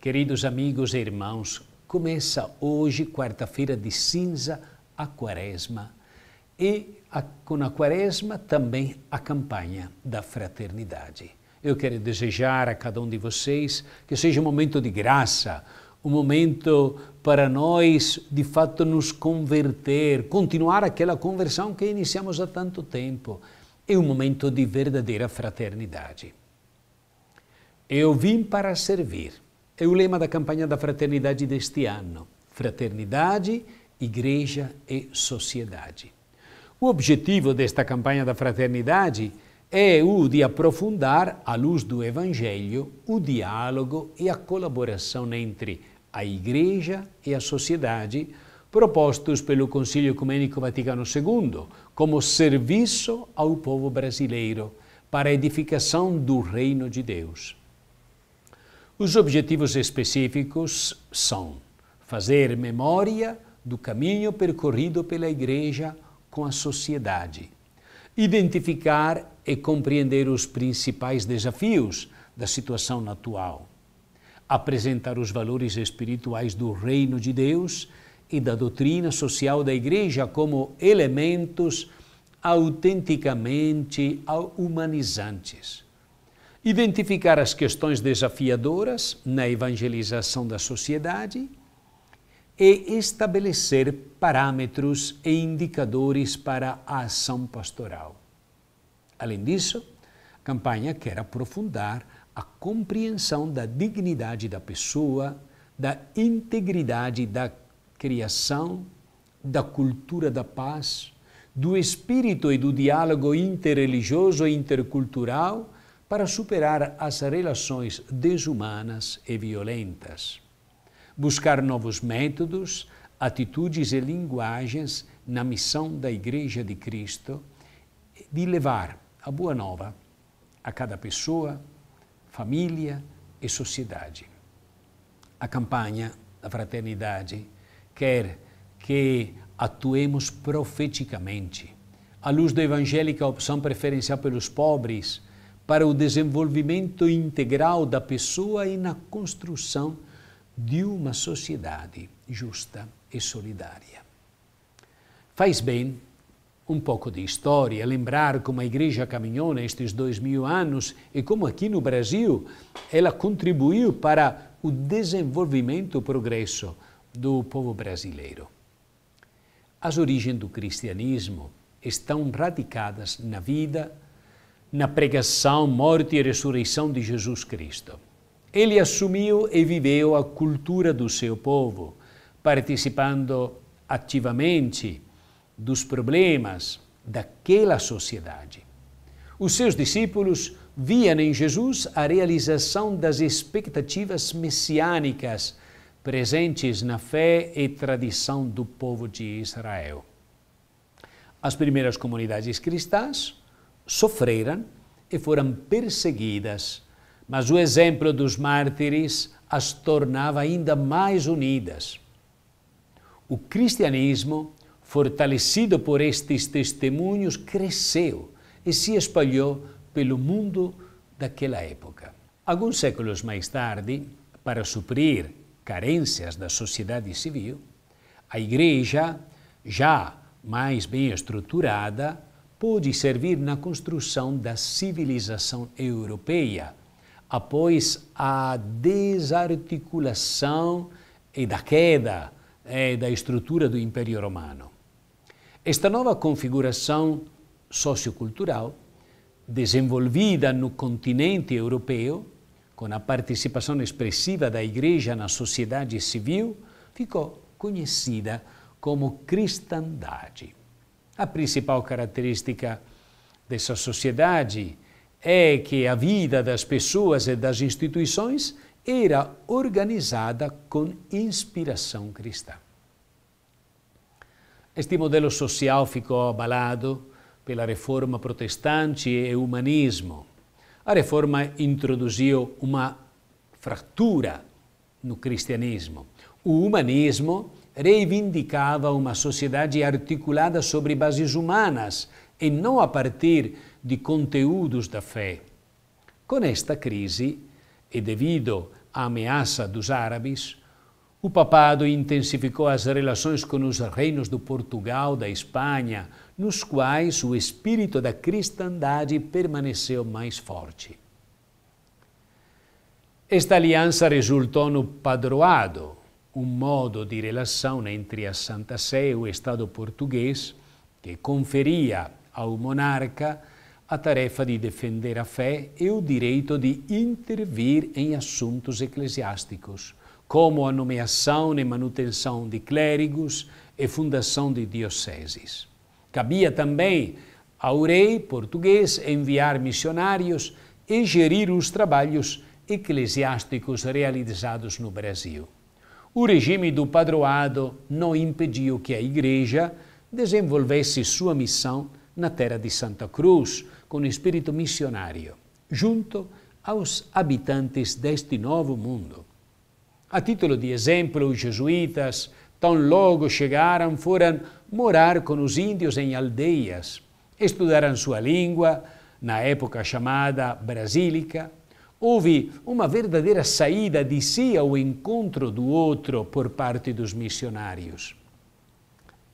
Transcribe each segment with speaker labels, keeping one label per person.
Speaker 1: Queridos amigos e irmãos, começa hoje, quarta-feira de cinza, a quaresma. E a, com a quaresma também a campanha da fraternidade. Eu quero desejar a cada um de vocês que seja um momento de graça, um momento para nós de fato nos converter, continuar aquela conversão que iniciamos há tanto tempo. É um momento de verdadeira fraternidade. Eu vim para servir é o lema da campanha da fraternidade deste ano: Fraternidade, Igreja e Sociedade. O objetivo desta campanha da fraternidade é o de aprofundar, à luz do Evangelho, o diálogo e a colaboração entre a Igreja e a sociedade, propostos pelo Conselho Ecumênico Vaticano II como serviço ao povo brasileiro para a edificação do Reino de Deus. Os objetivos específicos são fazer memória do caminho percorrido pela Igreja com a sociedade, identificar e compreender os principais desafios da situação atual, apresentar os valores espirituais do Reino de Deus e da doutrina social da Igreja como elementos autenticamente humanizantes identificar as questões desafiadoras na evangelização da sociedade e estabelecer parâmetros e indicadores para a ação pastoral. Além disso, a campanha quer aprofundar a compreensão da dignidade da pessoa, da integridade da criação, da cultura da paz, do espírito e do diálogo interreligioso e intercultural para superar as relações desumanas e violentas, buscar novos métodos, atitudes e linguagens na missão da Igreja de Cristo de levar a Boa Nova a cada pessoa, família e sociedade. A campanha da fraternidade quer que atuemos profeticamente. À luz do evangélica a opção preferencial pelos pobres para o desenvolvimento integral da pessoa e na construção de uma sociedade justa e solidária. Faz bem um pouco de história, lembrar como a Igreja caminhou nestes dois mil anos e como aqui no Brasil ela contribuiu para o desenvolvimento e o progresso do povo brasileiro. As origens do cristianismo estão radicadas na vida, na pregação, morte e ressurreição de Jesus Cristo. Ele assumiu e viveu a cultura do seu povo, participando ativamente dos problemas daquela sociedade. Os seus discípulos viam em Jesus a realização das expectativas messiânicas presentes na fé e tradição do povo de Israel. As primeiras comunidades cristãs sofreram e foram perseguidas, mas o exemplo dos mártires as tornava ainda mais unidas. O cristianismo, fortalecido por estes testemunhos, cresceu e se espalhou pelo mundo daquela época. Alguns séculos mais tarde, para suprir carências da sociedade civil, a Igreja, já mais bem estruturada, pôde servir na construção da civilização europeia, após a desarticulação e da queda é, da estrutura do Império Romano. Esta nova configuração sociocultural, desenvolvida no continente europeu, com a participação expressiva da Igreja na sociedade civil, ficou conhecida como cristandade. A principal característica dessa sociedade é que a vida das pessoas e das instituições era organizada com inspiração cristã. Este modelo social ficou abalado pela reforma protestante e humanismo. A reforma introduziu uma fratura no cristianismo. O humanismo reivindicava uma sociedade articulada sobre bases humanas e não a partir de conteúdos da fé. Com esta crise, e devido à ameaça dos árabes, o papado intensificou as relações com os reinos do Portugal, da Espanha, nos quais o espírito da cristandade permaneceu mais forte. Esta aliança resultou no padroado, um modo de relação entre a Santa Sé e o Estado português, que conferia ao monarca a tarefa de defender a fé e o direito de intervir em assuntos eclesiásticos, como a nomeação e manutenção de clérigos e fundação de dioceses. Cabia também ao rei português enviar missionários e gerir os trabalhos eclesiásticos realizados no Brasil. O regime do padroado não impediu que a Igreja desenvolvesse sua missão na terra de Santa Cruz, com espírito missionário, junto aos habitantes deste novo mundo. A título de exemplo, os jesuítas, tão logo chegaram, foram morar com os índios em aldeias, estudaram sua língua, na época chamada brasílica, Houve uma verdadeira saída de si ao encontro do outro por parte dos missionários.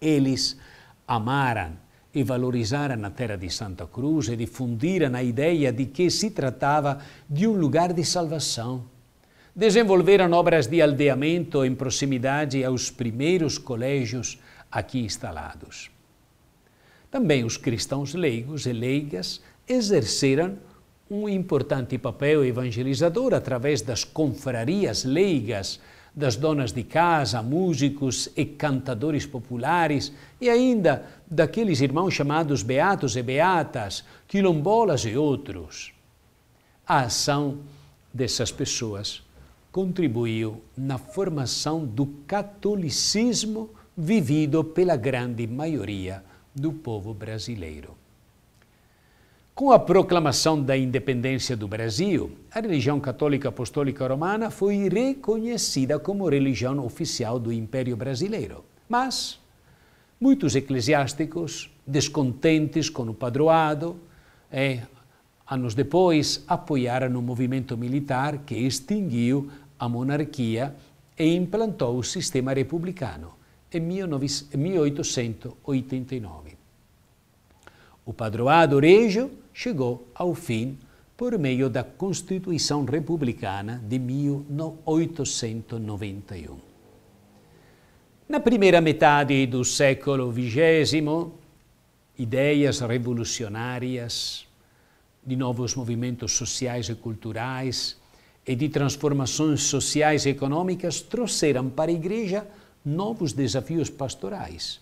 Speaker 1: Eles amaram e valorizaram a terra de Santa Cruz e difundiram a ideia de que se tratava de um lugar de salvação. Desenvolveram obras de aldeamento em proximidade aos primeiros colégios aqui instalados. Também os cristãos leigos e leigas exerceram um importante papel evangelizador através das confrarias leigas, das donas de casa, músicos e cantadores populares e ainda daqueles irmãos chamados beatos e beatas, quilombolas e outros. A ação dessas pessoas contribuiu na formação do catolicismo vivido pela grande maioria do povo brasileiro. Com a proclamação da independência do Brasil, a religião católica apostólica romana foi reconhecida como religião oficial do Império Brasileiro. Mas muitos eclesiásticos, descontentes com o padroado, eh, anos depois apoiaram o movimento militar que extinguiu a monarquia e implantou o sistema republicano em 1889. O padroado regio chegou ao fim por meio da Constituição Republicana de 1891. Na primeira metade do século XX, ideias revolucionárias, de novos movimentos sociais e culturais e de transformações sociais e econômicas trouxeram para a Igreja novos desafios pastorais,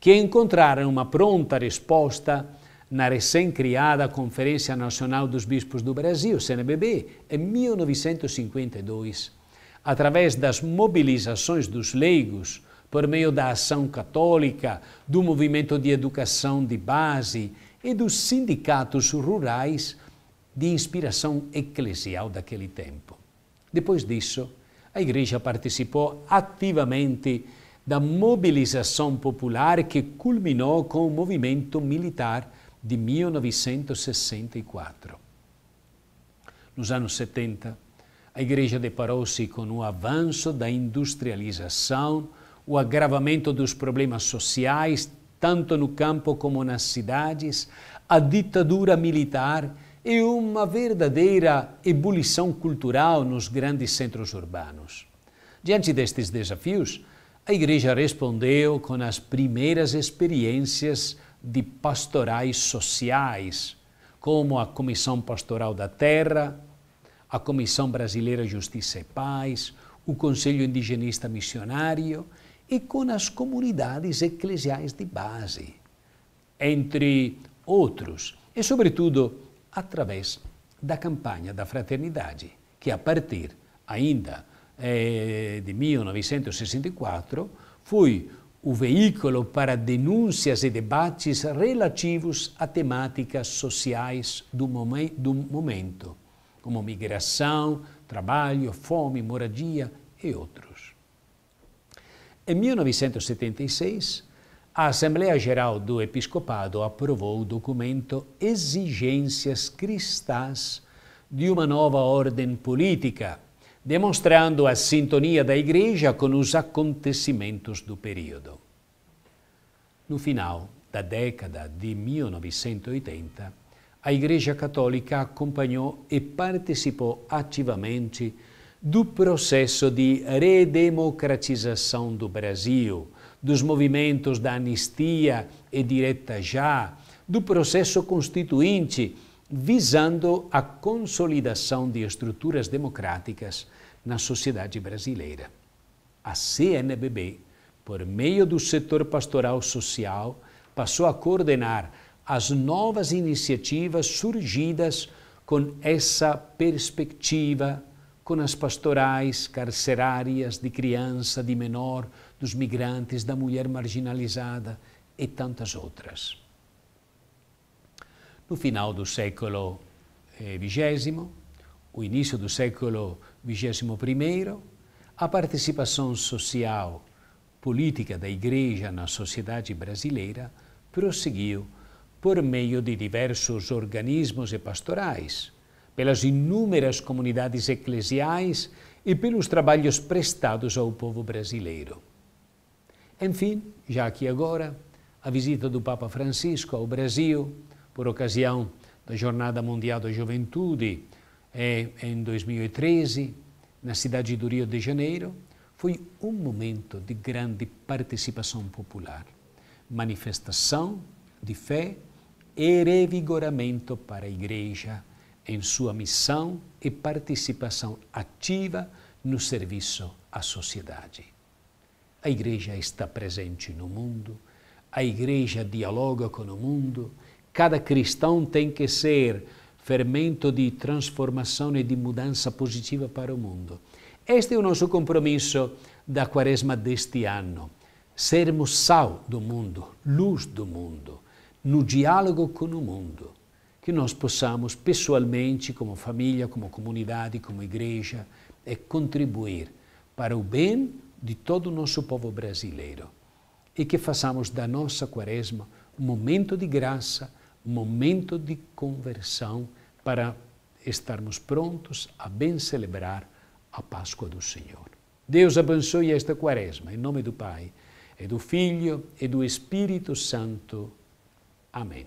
Speaker 1: que encontraram uma pronta resposta na recém-criada Conferência Nacional dos Bispos do Brasil, CNBB, em 1952, através das mobilizações dos leigos, por meio da ação católica, do movimento de educação de base e dos sindicatos rurais de inspiração eclesial daquele tempo. Depois disso, a Igreja participou ativamente da mobilização popular que culminou com o movimento militar de 1964. Nos anos 70, a Igreja deparou-se com o avanço da industrialização, o agravamento dos problemas sociais, tanto no campo como nas cidades, a ditadura militar e uma verdadeira ebulição cultural nos grandes centros urbanos. Diante destes desafios, a Igreja respondeu com as primeiras experiências de pastorais sociais, como a Comissão Pastoral da Terra, a Comissão Brasileira Justiça e Paz, o Conselho Indigenista Missionário e com as comunidades eclesiais de base, entre outros, e sobretudo através da campanha da fraternidade, que a partir ainda eh, de 1964 foi o veículo para denúncias e debates relativos a temáticas sociais do, momen do momento, como migração, trabalho, fome, moradia e outros. Em 1976, a Assembleia Geral do Episcopado aprovou o documento Exigências Cristãs de uma nova ordem política demonstrando a sintonia da Igreja com os acontecimentos do período. No final da década de 1980, a Igreja Católica acompanhou e participou ativamente do processo de redemocratização do Brasil, dos movimentos da anistia e direta já, do processo constituinte visando a consolidação de estruturas democráticas na sociedade brasileira. A CNBB, por meio do setor pastoral social, passou a coordenar as novas iniciativas surgidas com essa perspectiva, com as pastorais carcerárias de criança, de menor, dos migrantes, da mulher marginalizada e tantas outras no final do século XX, eh, o início do século XXI, a participação social política da Igreja na sociedade brasileira prosseguiu por meio de diversos organismos e pastorais, pelas inúmeras comunidades eclesiais e pelos trabalhos prestados ao povo brasileiro. Enfim, já aqui agora, a visita do Papa Francisco ao Brasil por ocasião da Jornada Mundial da Juventude é, em 2013, na cidade do Rio de Janeiro, foi um momento de grande participação popular, manifestação de fé e revigoramento para a Igreja em sua missão e participação ativa no serviço à sociedade. A Igreja está presente no mundo, a Igreja dialoga com o mundo, Cada cristão tem que ser fermento de transformação e de mudança positiva para o mundo. Este é o nosso compromisso da quaresma deste ano. Sermos sal do mundo, luz do mundo, no diálogo com o mundo. Que nós possamos pessoalmente, como família, como comunidade, como igreja, é contribuir para o bem de todo o nosso povo brasileiro. E que façamos da nossa quaresma um momento de graça, momento de conversão para estarmos prontos a bem celebrar a Páscoa do Senhor. Deus abençoe esta quaresma, em nome do Pai, e do Filho e do Espírito Santo. Amém.